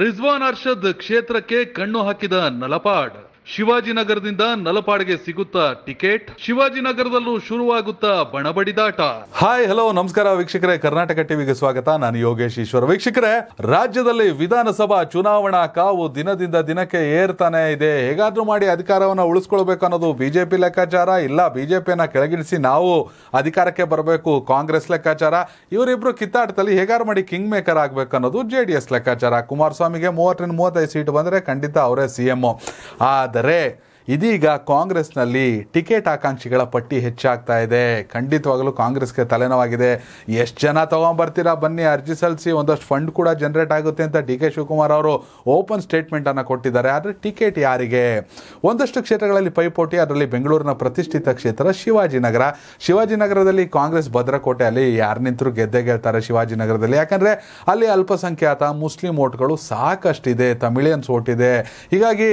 ರಿಜ್ವಾನ್ ಅರ್ಷದ್ ಕ್ಷೇತ್ರಕ್ಕೆ ಕಣ್ಣು ಹಾಕಿದ ನಲಪಾಡ್ ಶಿವಾಜಿನಗರದಿಂದ ನಲಪಾಡಿಗೆ ಸಿಗುತ್ತಾ ಟಿಕೆಟ್ ಶಿವಾಜಿನಗರದಲ್ಲೂ ಶುರುವಾಗುತ್ತಾ ಬಣಬಡಿದಾಟ ಹಾಯ್ ಹಲೋ ನಮಸ್ಕಾರ ವೀಕ್ಷಕರೇ ಕರ್ನಾಟಕ ಟಿವಿಗೆ ಸ್ವಾಗತ ನಾನು ಯೋಗೇಶ್ ಈಶ್ವರ ವೀಕ್ಷಕರೇ ರಾಜ್ಯದಲ್ಲಿ ವಿಧಾನಸಭಾ ಚುನಾವಣಾ ಕಾವು ದಿನದಿಂದ ದಿನಕ್ಕೆ ಏರ್ತಾನೆ ಇದೆ ಹೇಗಾದ್ರೂ ಮಾಡಿ ಅಧಿಕಾರವನ್ನು ಉಳಿಸ್ಕೊಳ್ಬೇಕು ಅನ್ನೋದು ಬಿಜೆಪಿ ಲೆಕ್ಕಾಚಾರ ಇಲ್ಲ ಬಿಜೆಪಿಯನ್ನ ಕೆಳಗಿಳಿಸಿ ನಾವು ಅಧಿಕಾರಕ್ಕೆ ಬರಬೇಕು ಕಾಂಗ್ರೆಸ್ ಲೆಕ್ಕಾಚಾರ ಇವರಿಬ್ರು ಕಿತ್ತಾಟದಲ್ಲಿ ಹೇಗಾರು ಮಾಡಿ ಕಿಂಗ್ ಮೇಕರ್ ಆಗ್ಬೇಕು ಅನ್ನೋದು ಜೆಡಿಎಸ್ ಲೆಕ್ಕಾಚಾರ ಕುಮಾರಸ್ವಾಮಿಗೆ ಮೂವತ್ತರಿಂದ ಮೂವತ್ತೈದು ಸೀಟ್ ಬಂದ್ರೆ ಖಂಡಿತ ಅವರೇ ಸಿಎಂ ಆ ಆದರೆ ಇದೀಗ ಕಾಂಗ್ರೆಸ್ನಲ್ಲಿ ಟಿಕೆಟ್ ಆಕಾಂಕ್ಷಿಗಳ ಪಟ್ಟಿ ಹೆಚ್ಚಾಗ್ತಾ ಇದೆ ಖಂಡಿತವಾಗಲೂ ಕಾಂಗ್ರೆಸ್ಗೆ ತಲೆನೋವಾಗಿದೆ ಎಷ್ಟು ಜನ ತೊಗೊಂಬರ್ತೀರಾ ಬನ್ನಿ ಅರ್ಜಿ ಸಲ್ಲಿಸಿ ಒಂದಷ್ಟು ಫಂಡ್ ಕೂಡ ಜನರೇಟ್ ಆಗುತ್ತೆ ಅಂತ ಡಿ ಕೆ ಶಿವಕುಮಾರ್ ಅವರು ಓಪನ್ ಸ್ಟೇಟ್ಮೆಂಟನ್ನು ಕೊಟ್ಟಿದ್ದಾರೆ ಆದರೆ ಟಿಕೆಟ್ ಯಾರಿಗೆ ಒಂದಷ್ಟು ಕ್ಷೇತ್ರಗಳಲ್ಲಿ ಪೈಪೋಟಿ ಅದರಲ್ಲಿ ಬೆಂಗಳೂರಿನ ಪ್ರತಿಷ್ಠಿತ ಕ್ಷೇತ್ರ ಶಿವಾಜಿನಗರ ಶಿವಾಜಿನಗರದಲ್ಲಿ ಕಾಂಗ್ರೆಸ್ ಭದ್ರಕೋಟೆ ಅಲ್ಲಿ ಯಾರು ನಿಂತರೂ ಗೆದ್ದೆ ಗೆಲ್ತಾರೆ ಶಿವಾಜಿನಗರದಲ್ಲಿ ಯಾಕಂದರೆ ಅಲ್ಲಿ ಅಲ್ಪಸಂಖ್ಯಾತ ಮುಸ್ಲಿಂ ಓಟ್ಗಳು ಸಾಕಷ್ಟಿದೆ ತಮಿಳಿಯನ್ಸ್ ಓಟ್ ಇದೆ ಹೀಗಾಗಿ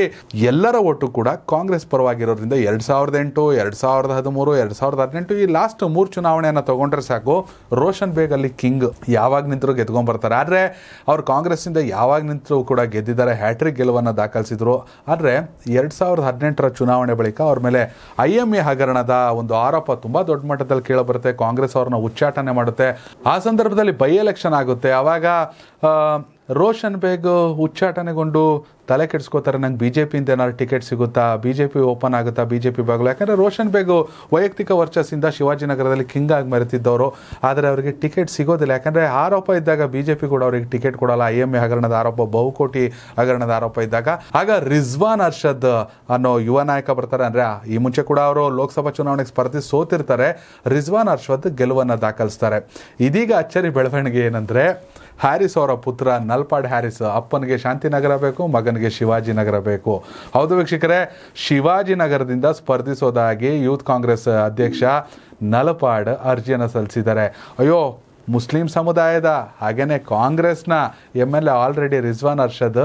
ಎಲ್ಲರ ಒಟ್ಟು ಕೂಡ ಕಾಂಗ್ರೆಸ್ ಪರವಾಗಿರೋದ್ರಿಂದ ಎರಡು ಸಾವಿರದ ಎಂಟು ಎರಡು ಸಾವಿರದ ಹದಿಮೂರು ಎರಡು ಸಾವಿರದ ಹದಿನೆಂಟು ಈ ಲಾಸ್ಟ್ ಮೂರು ಚುನಾವಣೆಯನ್ನು ತಗೊಂಡ್ರೆ ಸಾಕು ರೋಷನ್ ಬೇಗ್ ಅಲ್ಲಿ ಕಿಂಗ್ ಯಾವಾಗ ನಿಂತರೂ ಗೆದ್ಕೊಂಡ್ಬರ್ತಾರೆ ಆದರೆ ಅವರು ಕಾಂಗ್ರೆಸ್ಸಿಂದ ಯಾವಾಗ ನಿಂತರೂ ಕೂಡ ಗೆದ್ದಿದ್ದಾರೆ ಹ್ಯಾಟ್ರಿಕ್ ಗೆಲುವನ್ನು ದಾಖಲಿಸಿದ್ರು ಆದರೆ ಎರಡು ಸಾವಿರದ ಹದಿನೆಂಟರ ಚುನಾವಣೆ ಬಳಿಕ ಅವ್ರ ಮೇಲೆ ಐ ಎಮ್ ಎ ಹಗರಣದ ಒಂದು ಆರೋಪ ತುಂಬ ದೊಡ್ಡ ಮಟ್ಟದಲ್ಲಿ ಕೇಳಬರುತ್ತೆ ಕಾಂಗ್ರೆಸ್ ಅವ್ರನ್ನ ಉಚ್ಚಾಟನೆ ಮಾಡುತ್ತೆ ಆ ಸಂದರ್ಭದಲ್ಲಿ ಬೈ ಎಲೆಕ್ಷನ್ ಆಗುತ್ತೆ ಆವಾಗ ರೋಷನ್ ಬೇಗ್ ಉಚ್ಚಾಟನೆಗೊಂಡು ತಲೆ ಕೆಡಿಸ್ಕೋತಾರೆ ನಂಗೆ ಬಿ ಜೆ ಪಿಯಿಂದ ಏನಾದ್ರು ಟಿಕೆಟ್ ಸಿಗುತ್ತಾ ಬಿ ಜೆ ಪಿ ಓಪನ್ ಆಗುತ್ತಾ ಬಿ ಜೆ ಪಿ ಬಾಗಿಲು ಯಾಕಂದರೆ ರೋಷನ್ ಬೇಗ್ ವೈಯಕ್ತಿಕ ವರ್ಚಸ್ಸಿಂದ ಶಿವಾಜಿನಗರದಲ್ಲಿ ಕಿಂಗ್ ಆಗಿ ಮರೆತಿದ್ದವರು ಆದರೆ ಅವರಿಗೆ ಟಿಕೆಟ್ ಸಿಗೋದಿಲ್ಲ ಯಾಕಂದರೆ ಆರೋಪ ಇದ್ದಾಗ ಬಿ ಜೆ ಪಿ ಕೂಡ ಅವರಿಗೆ ಟಿಕೆಟ್ ಕೊಡಲ್ಲ ಐ ಎಮ್ ಎ ಹಗರಣದ ಆರೋಪ ಬಹುಕೋಟಿ ಹಗರಣದ ಆರೋಪ ಇದ್ದಾಗ ಆಗ ರಿಜ್ವಾನ್ ಅರ್ಷದ್ ಅನ್ನೋ ಯುವ ನಾಯಕ ಬರ್ತಾರೆ ಅಂದರೆ ಈ ಮುಂಚೆ ಕೂಡ ಅವರು ಲೋಕಸಭಾ ಚುನಾವಣೆಗೆ ಸ್ಪರ್ಧಿಸಿ ಸೋತಿರ್ತಾರೆ ರಿಜ್ವಾನ್ ಅರ್ಷದ್ ಗೆಲುವನ್ನು ದಾಖಲಿಸ್ತಾರೆ ಇದೀಗ ಅಚ್ಚರಿ ಬೆಳವಣಿಗೆ ಏನಂದರೆ ಹ್ಯಾರಿಸ್ ಅವರ ಪುತ್ರ ನಲ್ಪಾಡ್ ಹ್ಯಾರಿಸ್ ಅಪ್ಪನಿಗೆ ಶಾಂತಿನಗರ ಬೇಕು ಮಗನಿಗೆ ಶಿವಾಜಿನಗರ ಬೇಕು ಹೌದು ವೀಕ್ಷಕರೇ ಶಿವಾಜಿನಗರದಿಂದ ಸ್ಪರ್ಧಿಸೋದಾಗಿ ಯೂತ್ ಕಾಂಗ್ರೆಸ್ ಅಧ್ಯಕ್ಷ ನಲಪಾಡ್ ಅರ್ಜಿಯನ್ನು ಸಲ್ಲಿಸಿದ್ದಾರೆ ಅಯ್ಯೋ ಮುಸ್ಲಿಂ ಸಮುದಾಯದ ಹಾಗೇನೆ ಕಾಂಗ್ರೆಸ್ನ M L A already Rizwan Arshad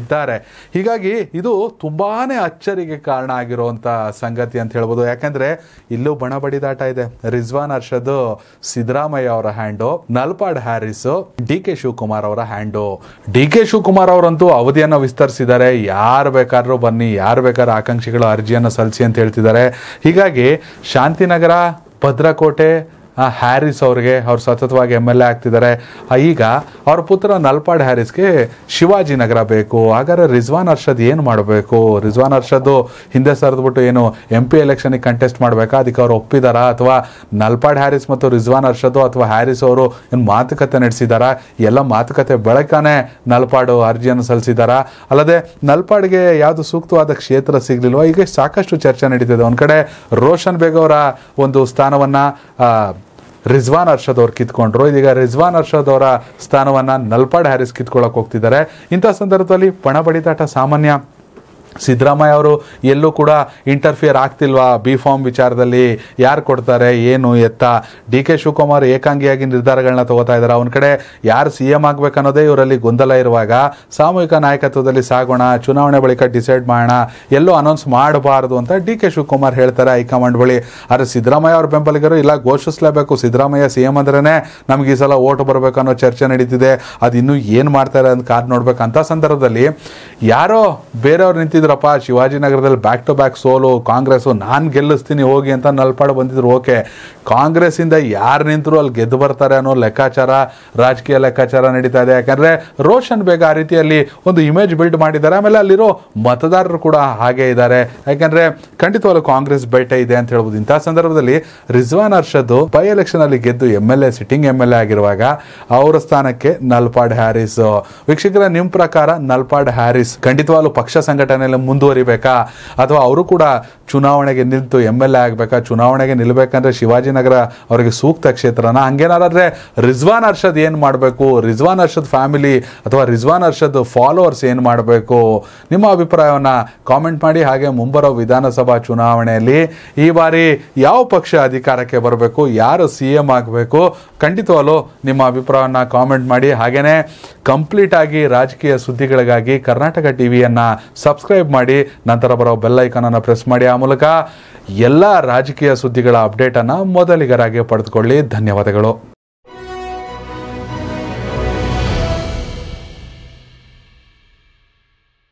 ಇದ್ದಾರೆ ಹೀಗಾಗಿ ಇದು ತುಂಬಾ ಅಚ್ಚರಿಗೆ ಕಾರಣ ಆಗಿರುವಂಥ ಸಂಗತಿ ಅಂತ ಹೇಳ್ಬೋದು ಯಾಕಂದ್ರೆ ಇಲ್ಲೂ ಬಣ ಬಡಿದಾಟ ಇದೆ ರಿಜ್ವಾನ್ ಅರ್ಷದ್ ಸಿದ್ದರಾಮಯ್ಯ ಅವರ hand Nalapad Haris D K Shivakumar ಅವರ ಹ್ಯಾಂಡು ಡಿ ಕೆ ಶಿವಕುಮಾರ್ ಅವರಂತೂ ಅವಧಿಯನ್ನು ವಿಸ್ತರಿಸಿದ್ದಾರೆ ಯಾರು ಬೇಕಾದ್ರೂ ಬನ್ನಿ ಯಾರು ಬೇಕಾದ್ರೂ ಆಕಾಂಕ್ಷಿಗಳು ಅರ್ಜಿಯನ್ನು ಸಲ್ಲಿಸಿ ಅಂತ ಹೇಳ್ತಿದ್ದಾರೆ ಹೀಗಾಗಿ ಶಾಂತಿನಗರ ಭದ್ರಕೋಟೆ ಹ್ಯಾರಿಸ್ ಅವ್ರಿಗೆ ಅವ್ರು ಸತತವಾಗಿ ಎಮ್ ಎಲ್ ಎ ಆಗ್ತಿದ್ದಾರೆ ಈಗ ಅವ್ರ ಪುತ್ರ ನಲ್ಪಾಡ್ ಹ್ಯಾರಿಸ್ಗೆ ನಗರ ಬೇಕು ಹಾಗಾದ್ರೆ ರಿಜ್ವಾನ್ ಅರ್ಷದ್ ಏನು ಮಾಡಬೇಕು ರಿಜ್ವಾನ್ ಅರ್ಷದ್ ಹಿಂದೆ ಸರಿದ್ಬಿಟ್ಟು ಏನು ಎಂ ಪಿ ಎಲೆಕ್ಷನಿಗೆ ಕಂಟೆಸ್ಟ್ ಮಾಡಬೇಕಾ ಅದಕ್ಕೆ ಅವ್ರು ಒಪ್ಪಿದಾರಾ ಅಥವಾ ನಲ್ಪಾಡ್ ಹ್ಯಾರಿಸ್ ಮತ್ತು ರಿಜ್ವಾನ್ ಅರ್ಷದ್ ಅಥವಾ ಹ್ಯಾರಿಸ್ ಅವರು ಏನು ಮಾತುಕತೆ ನಡೆಸಿದಾರಾ ಎಲ್ಲ ಮಾತುಕತೆ ಬೆಳಕಾನೆ ನಲ್ಪಾಡು ಅರ್ಜಿಯನ್ನು ಸಲ್ಲಿಸಿದಾರಾ ಅಲ್ಲದೆ ನಲ್ಪಾಡ್ಗೆ ಯಾವುದು ಸೂಕ್ತವಾದ ಕ್ಷೇತ್ರ ಸಿಗಲಿಲ್ವ ಈಗ ಸಾಕಷ್ಟು ಚರ್ಚೆ ನಡೀತಿದೆ ಒಂದು ಕಡೆ ರೋಷನ್ ಬೇಗ್ ಅವರ ಒಂದು ಸ್ಥಾನವನ್ನು ರಿಜ್ವಾನ್ ಅರ್ಷದ್ ಅವ್ರು ಕಿತ್ಕೊಂಡ್ರು ಇದೀಗ ರಿಜ್ವಾನ್ ಅರ್ಷದ್ ಅವರ ಸ್ಥಾನವನ್ನ ನಲ್ಪಾಡ್ ಹ್ಯಾರಿಸ್ ಕಿತ್ಕೊಳ್ಳೋಕೆ ಹೋಗ್ತಿದ್ದಾರೆ ಇಂಥ ಸಂದರ್ಭದಲ್ಲಿ ಪಣ ಸಾಮಾನ್ಯ ಸಿದ್ದರಾಮಯ್ಯ ಅವರು ಎಲ್ಲೂ ಕೂಡ ಇಂಟರ್ಫಿಯರ್ ಆಗ್ತಿಲ್ವಾ ಬಿ ಫಾರ್ಮ್ ವಿಚಾರದಲ್ಲಿ ಯಾರು ಕೊಡ್ತಾರೆ ಏನು ಎತ್ತ ಡಿ ಕೆ ಶಿವಕುಮಾರ್ ಏಕಾಂಗಿಯಾಗಿ ನಿರ್ಧಾರಗಳನ್ನ ತಗೋತಾ ಇದ್ದಾರೆ ಅವನ ಕಡೆ ಯಾರು ಸಿ ಎಂ ಅನ್ನೋದೇ ಇವರಲ್ಲಿ ಗೊಂದಲ ಇರುವಾಗ ಸಾಮೂಹಿಕ ನಾಯಕತ್ವದಲ್ಲಿ ಸಾಗೋಣ ಚುನಾವಣೆ ಬಳಿಕ ಡಿಸೈಡ್ ಮಾಡೋಣ ಎಲ್ಲೂ ಅನೌನ್ಸ್ ಮಾಡಬಾರ್ದು ಅಂತ ಡಿ ಕೆ ಶಿವಕುಮಾರ್ ಹೇಳ್ತಾರೆ ಹೈಕಮಾಂಡ್ ಬಳಿ ಆದರೆ ಸಿದ್ದರಾಮಯ್ಯ ಅವ್ರ ಬೆಂಬಲಿಗರು ಇಲ್ಲ ಘೋಷಿಸಲೇಬೇಕು ಸಿದ್ದರಾಮಯ್ಯ ಸಿ ಎಂ ಅಂದ್ರೇ ನಮ್ಗೆ ಈ ಸಲ ಓಟ್ ಬರಬೇಕು ಅನ್ನೋ ಚರ್ಚೆ ನಡೀತಿದೆ ಅದು ಇನ್ನೂ ಏನು ಮಾಡ್ತಾರೆ ಅಂತ ಕಾರ್ ನೋಡ್ಬೇಕು ಅಂತ ಸಂದರ್ಭದಲ್ಲಿ ಯಾರೋ ಬೇರೆಯವ್ರು ನಿಂತಿದ್ದ ಬಂದಿದ್ರಪ್ಪ ಶಿವಾಜಿನಗರದಲ್ಲಿ ಬ್ಯಾಕ್ ಟು ಬ್ಯಾಕ್ ಸೋಲು ಕಾಂಗ್ರೆಸ್ಸು ನಾನು ಗೆಲ್ಲಿಸ್ತೀನಿ ಹೋಗಿ ಅಂತ ನಲ್ಪಾಡು ಬಂದಿದ್ರು ಓಕೆ ಕಾಂಗ್ರೆಸ್ಸಿಂದ ಯಾರು ನಿಂತರೂ ಅಲ್ಲಿ ಗೆದ್ದು ಬರ್ತಾರೆ ಅನ್ನೋ ಲೆಕ್ಕಾಚಾರ ರಾಜಕೀಯ ಲೆಕ್ಕಾಚಾರ ನಡೀತಾ ಇದೆ ಯಾಕಂದರೆ ರೋಷನ್ ಬೇಗ ಆ ರೀತಿಯಲ್ಲಿ ಒಂದು ಇಮೇಜ್ ಬಿಲ್ಡ್ ಮಾಡಿದ್ದಾರೆ ಆಮೇಲೆ ಅಲ್ಲಿರೋ ಮತದಾರರು ಕೂಡ ಹಾಗೆ ಇದ್ದಾರೆ ಯಾಕಂದ್ರೆ ಖಂಡಿತವಾಗ್ಲೂ ಕಾಂಗ್ರೆಸ್ ಬೇಟೆ ಇದೆ ಅಂತ ಹೇಳ್ಬೋದು ಇಂಥ ಸಂದರ್ಭದಲ್ಲಿ ರಿಜ್ವಾನ್ ಅರ್ಷದ್ ಬೈ ಎಲೆಕ್ಷನ್ ಅಲ್ಲಿ ಗೆದ್ದು M L A sitting M L A ಆಗಿರುವಾಗ ಅವರ ಸ್ಥಾನಕ್ಕೆ ನಲ್ಪಾಡ್ ಹ್ಯಾರಿಸ್ ವೀಕ್ಷಕರ ನಿಮ್ ಪ್ರಕಾರ ನಲ್ಪಾಡ್ ಹ್ಯಾರಿಸ್ ಖಂಡಿತವಾಗ್ಲೂ ಪಕ್ಷ ಸಂಘಟನೆ ಮೇಲೆ ಮುಂದುವರಿಬೇಕಾ ಅಥವಾ ಅವರು ಕೂಡ ಚುನಾವಣೆಗೆ ನಿಂತು ಎಮ್ ಎಲ್ ಎ ಆಗಬೇಕಾ ಚುನಾವಣೆಗೆ ನಿಲ್ಲಬೇಕಂದ್ರೆ ಶಿವಾಜಿನಗರ ಅವರಿಗೆ ಸೂಕ್ತ ಕ್ಷೇತ್ರನ ಹಂಗೇನಾದ್ರೆ ರಿಜ್ವಾನ್ ಅರ್ಷದ್ ಏನು ಮಾಡಬೇಕು ರಿಜ್ವಾನ್ ಅರ್ಷದ್ ಫ್ಯಾಮಿಲಿ ಅಥವಾ ರಿಜ್ವಾನ್ ಅರ್ಷದ್ ಫಾಲೋವರ್ಸ್ ಏನು ಮಾಡಬೇಕು ನಿಮ್ಮ ಅಭಿಪ್ರಾಯವನ್ನು ಕಾಮೆಂಟ್ ಮಾಡಿ ಹಾಗೆ ಮುಂಬರೋ ವಿಧಾನಸಭಾ ಚುನಾವಣೆಯಲ್ಲಿ ಈ ಬಾರಿ ಯಾವ ಪಕ್ಷ ಅಧಿಕಾರಕ್ಕೆ ಬರಬೇಕು ಯಾರು ಸಿ ಎಂ ಆಗಬೇಕು ಖಂಡಿತವಾಗಲೂ ನಿಮ್ಮ ಅಭಿಪ್ರಾಯವನ್ನು ಕಾಮೆಂಟ್ ಮಾಡಿ ಕಂಪ್ಲೀಟ್ ಕಂಪ್ಲೀಟಾಗಿ ರಾಜಕೀಯ ಸುದ್ದಿಗಳಿಗಾಗಿ ಕರ್ನಾಟಕ ಟಿವಿಯನ್ನು ಸಬ್ಸ್ಕ್ರೈಬ್ ಮಾಡಿ ನಂತರ ಬರೋ ಅನ್ನು ಪ್ರೆಸ್ ಮಾಡಿ ಆ ಮೂಲಕ ಎಲ್ಲ ರಾಜಕೀಯ ಸುದ್ದಿಗಳ ಅಪ್ಡೇಟನ್ನು ಮೊದಲಿಗರಾಗಿ ಪಡೆದುಕೊಳ್ಳಿ ಧನ್ಯವಾದಗಳು